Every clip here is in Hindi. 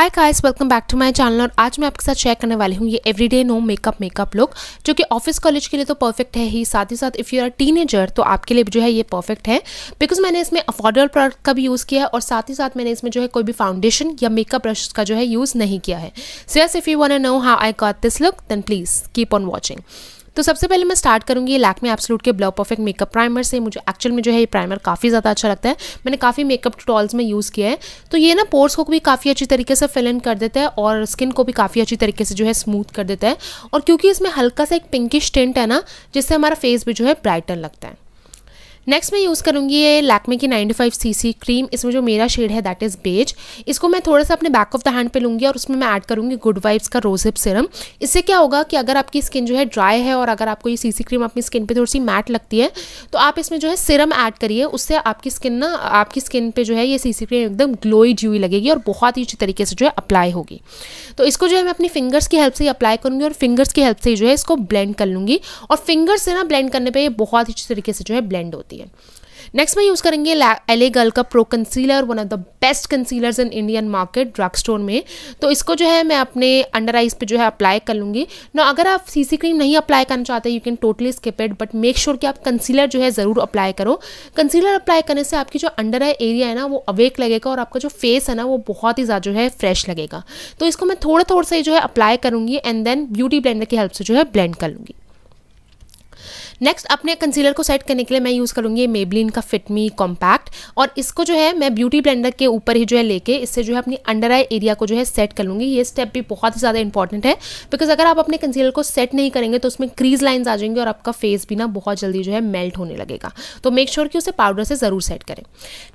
Hi guys welcome back to my channel और आज मैं आपके साथ शेयर करने वाली हूँ ये everyday no makeup makeup look जो कि ऑफिस कॉलेज के लिए तो परफेक्ट है ही साथ ही साथ इफ़ यू आर टीनेजर तो आपके लिए भी जो है ये परफेक्ट है बिकॉज मैंने इसमें अफोर्डेबल प्रोडक्ट का भी यूज़ किया है और साथ ही साथ मैंने इसमें जो है कोई भी फाउंडेशन या मेकअप ब्रश का जो है यूज़ नहीं किया है so yes if you want know how I got this look then please keep on watching तो सबसे पहले मैं स्टार्ट करूँगी लैकमे एप्सलूट के ब्लर परफेक्ट मेकअप प्राइमर से मुझे एक्चुअल में जो है ये प्राइमर काफ़ी ज़्यादा अच्छा लगता है मैंने काफ़ी मेकअप टॉल्स में यूज़ किया है तो ये ना पोर्स को भी काफ़ी अच्छी तरीके से फिल इन कर देता है और स्किन को भी काफ़ी अच्छी तरीके से जो है स्मूथ कर देता है और क्योंकि इसमें हल्का सा एक पिंकिश टेंट है ना जिससे हमारा फेस भी जो है ब्राइटन लगता है नेक्स्ट मैं यूज़ करूँगी ये लैकमे की 95 सीसी क्रीम इसमें जो मेरा शेड है दैट इज़ बेज इसको मैं थोड़ा सा अपने बैक ऑफ द हैंड पे लूँगी और उसमें मैं ऐड करूँगी गुड वाइब्स का रोजिप सिरम इससे क्या होगा कि अगर आपकी स्किन जो है ड्राई है और अगर आपको ये सीसी क्रीम अपनी स्किन पर थोड़ी सी मैट लगती है तो आप इसमें जो है सिरम ऐड करिए उससे आपकी स्किन ना आपकी स्किन पर जो है ये सी क्रीम एकदम ग्लोई ड्यूई लगेगी और बहुत ही अच्छी तरीके से जो है अप्लाई होगी तो इसको जो है मैं अपनी फिंगर्स की हेल्प से अप्लाई करूँगी और फिंगर्स की हेल्प से जो है इसको ब्लेंड कर लूँगी और फिंगर्स से ना ब्लेंड करने पर बहुत ही अच्छी तरीके से जो है ब्लेंड होती है सकती है नेक्स्ट में यूज़ करेंगे एले गर्ल का pro concealer one of the best concealers in Indian market drug store में तो इसको जो है मैं अपने अंडर आइज पे जो है अप्लाई कर लूँगी ना अगर आप सीसी क्रीम नहीं अप्लाई करना चाहते you can totally skip it but make sure कि आप कंसीलर जो है ज़रूर अप्लाई करो कंसीलर अप्लाई करने से आपकी जो अंडर आई एरिया है ना वो अवेक लगेगा और आपका जो फेस है ना वो बहुत ही ज़्यादा जो है फ्रेश लगेगा तो इसको मैं थोड़ा थोड़ा सा जो है अप्लाई करूँगी एंड देन ब्यूटी ब्लेंडर की हेल्प से जो है ब्लेंड कर लूँगी नेक्स्ट अपने कंसीलर को सेट करने के लिए मैं यूज़ करूँगी मेबलिन का फिटमी कॉम्पैक्ट और इसको जो है मैं ब्यूटी ब्लेंडर के ऊपर ही जो है लेके इससे जो है अपनी अंडर आई एरिया को जो है सेट कर लूँगी ये स्टेप भी बहुत ही ज़्यादा इंपॉर्टेंट है बिकॉज अगर आप अपने कंसीलर को सेट नहीं करेंगे तो उसमें क्रीज लाइन्स आ जाएंगी और आपका फेस भी ना बहुत जल्दी जो है मेल्ट होने लगेगा तो मेक श्योर sure कि उसे पाउडर से ज़रूर सेट करें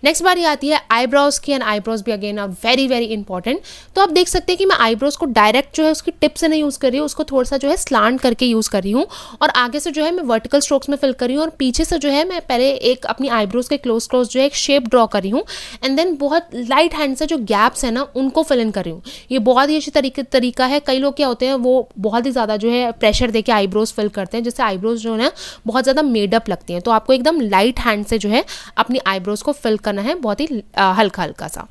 नेक्स्ट बार ये आती है आईब्रोज की एंड आईब्रोज भी again are very very important तो आप देख सकते हैं कि मैं आईब्रोज को डायरेक्ट जो है उसकी टिप से नहीं यूज़ कर रही हूँ उसको थोड़ा सा जो है स्लांट करके यूज़ कर रही हूँ और आगे से जो है मैं वर्टिकल सर्कल स्ट्रोक्स में फिल कर रही हूँ और पीछे से जो है मैं पहले एक अपनी आईब्रोज के क्लोज क्लोज जो है एक शेप ड्रॉ कर रही हूँ एंड देन बहुत लाइट हैंड से जो गैप्स है ना उनको फिल इन कर रही हूँ ये बहुत ही अच्छी तरीके तरीका है कई लोग क्या होते हैं वो बहुत ही ज़्यादा जो है प्रेशर दे के आईब्रोज फिल करते हैं जिससे आईब्रोज जो है ना बहुत ज़्यादा मेडअप लगती हैं तो आपको एकदम लाइट हैंड से जो है अपनी आईब्रोज को फिल करना है बहुत ही हल्का हल्का सा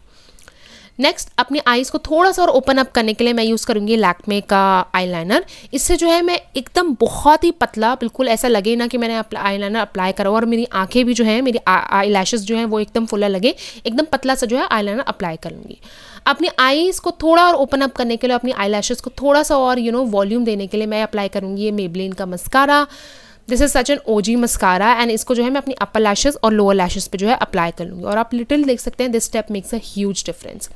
नेक्स्ट अपने आईज़ को थोड़ा सा और ओपन अप करने के लिए मैं यूज़ करूँगी लैक्मे का आईलाइनर इससे जो है मैं एकदम बहुत ही पतला बिल्कुल ऐसा लगे ना कि मैंने आईलाइनर अप्लाई करा और मेरी आंखें भी जो है मेरी आई लैशेज जो है वो एकदम फुला लगे एकदम पतला सा जो है आईलाइनर अप्लाई करूँगी अपनी आईज़ को थोड़ा और ओपन अप करने के लिए अपनी आई को थोड़ा सा और यू नो वॉल्यूम देने के लिए मैं अप्लाई करूँगी ये मेबलिन का mascara this is such an OG mascara and इसको जो है मैं अपनी अपर लैशेज और लोअर लैशेज पे जो है अप्लाई कर लूँगी और आप लिटिल देख सकते हैं this step makes a huge difference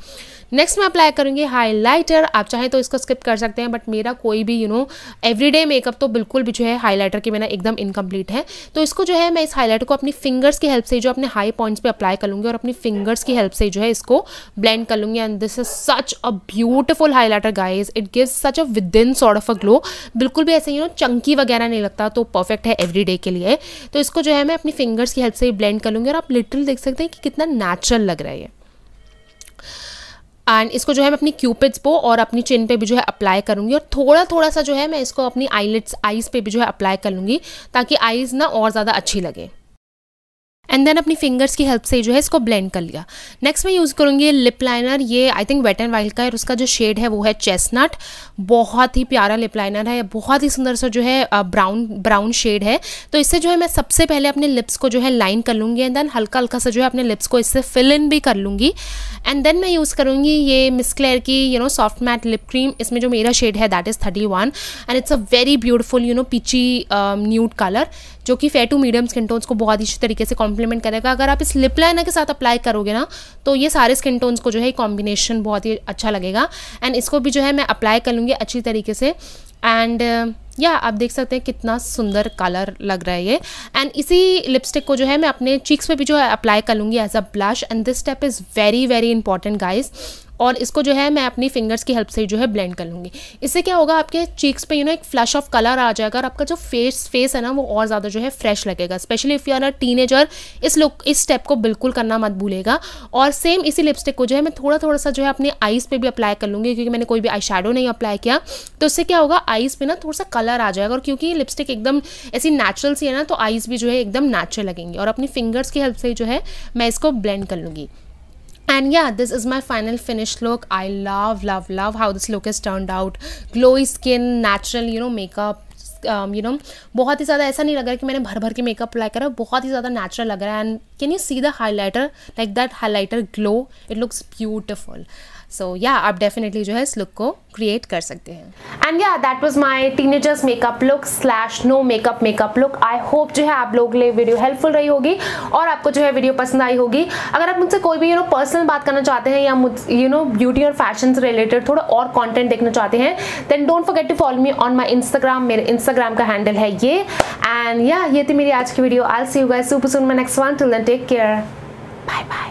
next मैं अप्लाई करूँगी हाईलाइटर आप चाहें तो इसको स्किप कर सकते हैं बट मेरा कोई भी यू नो एवरीडे मेकअप तो बिल्कुल भी जो है हाईलाइटर के बिना एकदम इनकम्प्लीट है तो इसको जो है मैं इस हाईलाइटर को अपनी फिंगर्स की हेल्प से जो अपने हाई पॉइंट्स पे अप्लाई कर लूँगी और अपनी फिंगर्स की हेल्प से जो है इसको ब्लेंड कर लूँगी and this is such a beautiful highlighter guys it gives such a within sort of a glow बिल्कुल भी ऐसे यू नो चंकी वगैरह नहीं लगता तो परफेक्ट है एवरी के लिए तो इसको जो है मैं अपनी फिंगर्स की हेल्प से ब्लेंड कर लूँगी और आप लिटरल देख सकते हैं कि कितना नेचुरल लग रहा है एंड इसको जो है मैं अपनी क्यूपिड्स पो और अपनी चिन पे भी जो है अप्लाई करूँगी और थोड़ा थोड़ा सा जो है मैं इसको अपनी आईलेट्स आईज पे भी जो है अप्लाई कर लूँगी ताकि आईज ना और ज़्यादा अच्छी लगे एंड देन अपनी फिंगर्स की हेल्प से जो है इसको ब्लेंड कर लिया नेक्स्ट मैं यूज़ करूँगी लिप लाइनर ये I think wet and wild का है और उसका जो शेड है वो है चेस्टनट बहुत ही प्यारा लिप लाइनर है बहुत ही सुंदर सा जो है ब्राउन ब्राउन शेड है तो इससे जो है मैं सबसे पहले अपने लिप्स को जो है लाइन कर लूँगी एंड देन हल्का हल्का सा जो है अपने लिप्स को इससे फिल इन भी कर लूँगी एंड देन मैं यूज़ करूँगी ये मिस क्लेयर की you know soft matte lip cream इसमें जो मेरा शेड है that is thirty one and it's a very beautiful you know peachy nude colour जो कि fair to medium skin tones को बहुत ही अच्छी तरीके से कॉम्प कॉम्प्लीमेंट करेगा अगर आप इस लिप लाइनर के साथ अप्लाई करोगे ना तो ये सारे स्किन टोन्स को जो है कॉम्बिनेशन बहुत ही अच्छा लगेगा एंड इसको भी जो है मैं अप्लाई कर लूँगी अच्छी तरीके से एंड या uh, आप देख सकते हैं कितना सुंदर कलर लग रहा है ये एंड इसी लिपस्टिक को जो है मैं अपने चीक्स पे भी जो है अप्लाई कर लूँगी as a blush and this step is very very important guys और इसको जो है मैं अपनी फिंगर्स की हेल्प से जो है ब्लेंड कर लूँगी इससे क्या होगा आपके चीक्स पे यू नो एक फ्लश ऑफ कलर आ जाएगा और आपका जो फेस फेस है ना वो और ज़्यादा जो है फ्रेश लगेगा specially if you are a teenager इस लुक इस स्टेप को बिल्कुल करना मत भूलेगा और सेम इसी लिपस्टिक को जो है मैं थोड़ा थोड़ा सा जो है अपने आईज पर भी अप्लाई कर लूँगी क्योंकि मैंने कोई भी आई नहीं अप्लाई किया तो इससे क्या होगा आइज़ पर ना थोड़ा सा कलर आ जाएगा और क्योंकि लिपस्टिक एकदम ऐसी नेचुरल सी है ना तो आईज भी जो है एकदम नेचुरल लगेंगी और अपनी फिंगर्स की हेल्प से जो है मैं इसको ब्लेंड कर लूँगी and yeah this is my final finished look i love love love how this look has turned out glowy skin natural you know makeup you um, know you know, बहुत ही ज़्यादा ऐसा नहीं लग रहा कि मैंने भर भर के मेकअप अप्लाई करा बहुत ही ज़्यादा नेचुरल लग रहा है and can you see the highlighter like that highlighter glow it looks beautiful so या आप डेफिनेटली जो है इस लुक को क्रिएट कर सकते हैं एंड या that was my teenagers makeup look slash no makeup makeup look I hope जो है आप लोगों के वीडियो हेल्पफुल रही होगी और आपको जो है वीडियो पसंद आई होगी अगर आप मुझसे कोई भी यू नो पर्सनल बात करना चाहते हैं या यू नो ब्यूटी और फैशन से रिलेटेड थोड़ा और कॉन्टेंट देखना चाहते हैं then don't forget to follow me on my Instagram मेरे इंस्टाग्राम का हैंडल है ये एंड या yeah, ये थी मेरी आज की video I see you guys super soon my next one till then Take care. Bye bye.